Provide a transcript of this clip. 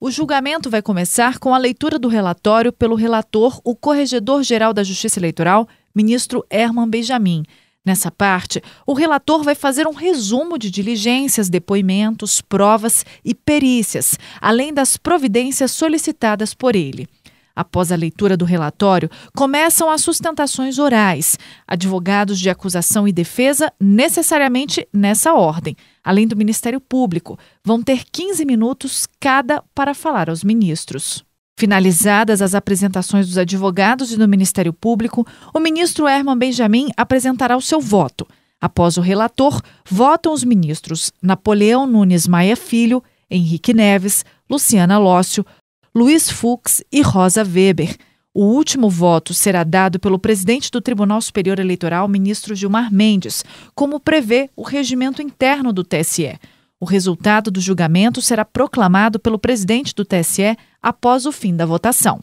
O julgamento vai começar com a leitura do relatório pelo relator, o Corregedor-Geral da Justiça Eleitoral, ministro Herman Benjamin. Nessa parte, o relator vai fazer um resumo de diligências, depoimentos, provas e perícias, além das providências solicitadas por ele. Após a leitura do relatório, começam as sustentações orais, advogados de acusação e defesa, necessariamente nessa ordem. Além do Ministério Público, vão ter 15 minutos cada para falar aos ministros. Finalizadas as apresentações dos advogados e do Ministério Público, o ministro Herman Benjamin apresentará o seu voto. Após o relator, votam os ministros Napoleão Nunes Maia Filho, Henrique Neves, Luciana Lócio, Luiz Fux e Rosa Weber. O último voto será dado pelo presidente do Tribunal Superior Eleitoral, ministro Gilmar Mendes, como prevê o regimento interno do TSE. O resultado do julgamento será proclamado pelo presidente do TSE após o fim da votação.